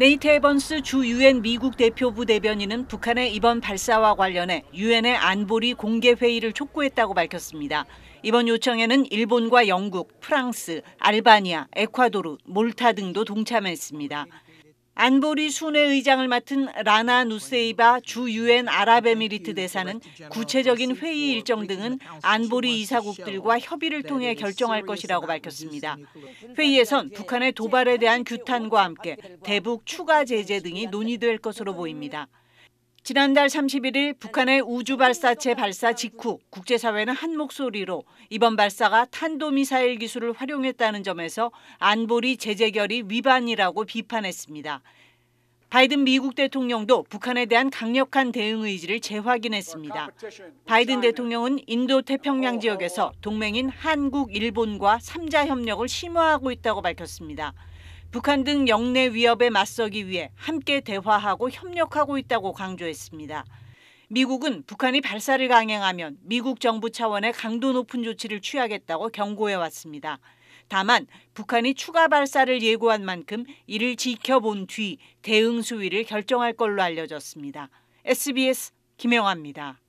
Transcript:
네이트 에번스 주 유엔 미국 대표부 대변인은 북한의 이번 발사와 관련해 유엔의 안보리 공개 회의를 촉구했다고 밝혔습니다. 이번 요청에는 일본과 영국, 프랑스, 알바니아, 에콰도르, 몰타 등도 동참했습니다. 안보리 순회 의장을 맡은 라나 누세이바 주 유엔 아랍에미리트 대사는 구체적인 회의 일정 등은 안보리 이사국들과 협의를 통해 결정할 것이라고 밝혔습니다. 회의에선 북한의 도발에 대한 규탄과 함께 대북 추가 제재 등이 논의될 것으로 보입니다. 지난달 31일 북한의 우주 발사체 발사 직후 국제사회는 한 목소리로 이번 발사가 탄도미사일 기술을 활용했다는 점에서 안보리 제재결의 위반이라고 비판했습니다. 바이든 미국 대통령도 북한에 대한 강력한 대응 의지를 재확인했습니다. 바이든 대통령은 인도 태평양 지역에서 동맹인 한국, 일본과 3자 협력을 심화하고 있다고 밝혔습니다. 북한 등 영내 위협에 맞서기 위해 함께 대화하고 협력하고 있다고 강조했습니다. 미국은 북한이 발사를 강행하면 미국 정부 차원의 강도 높은 조치를 취하겠다고 경고해 왔습니다. 다만 북한이 추가 발사를 예고한 만큼 이를 지켜본 뒤 대응 수위를 결정할 걸로 알려졌습니다. SBS 김영화입니다.